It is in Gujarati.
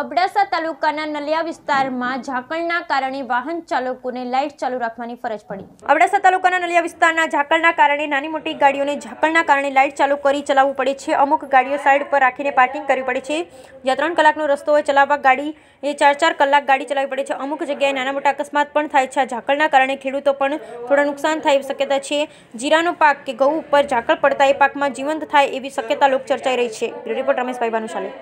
અબડાસા તાલુકાના નલિયા વિસ્તારમાં ઝાકળના કારણે વાહન ચાલકોને લાઇટ ચાલુ રાખવાની ફરજ પડી અબડાસા તાલુકાના નલિયા વિસ્તારના ઝાકળના કારણે નાની મોટી ગાડીઓને ઝાકળના કારણે લાઇટ ચાલુ કરી ચલાવવું પડે છે અમુક ગાડીઓ સાઇડ પર રાખીને પાર્કિંગ કરવી પડે છે જ્યાં ત્રણ કલાકનો રસ્તો હોય ચલાવવા ગાડી એ ચાર ચાર કલાક ગાડી ચલાવવી પડે છે અમુક જગ્યાએ નાના મોટા અકસ્માત પણ થાય છે ઝાકળના કારણે ખેડૂતો પણ થોડા નુકસાન થાય શક્યતા છે જીરાનો પાક કે ઘઉં ઉપર ઝાકળ પડતા એ પાકમાં જીવંત થાય એવી શક્યતા લોક ચર્ચાઈ રહી છે રિપોર્ટ રમેશભાઈ ભાનુશાલી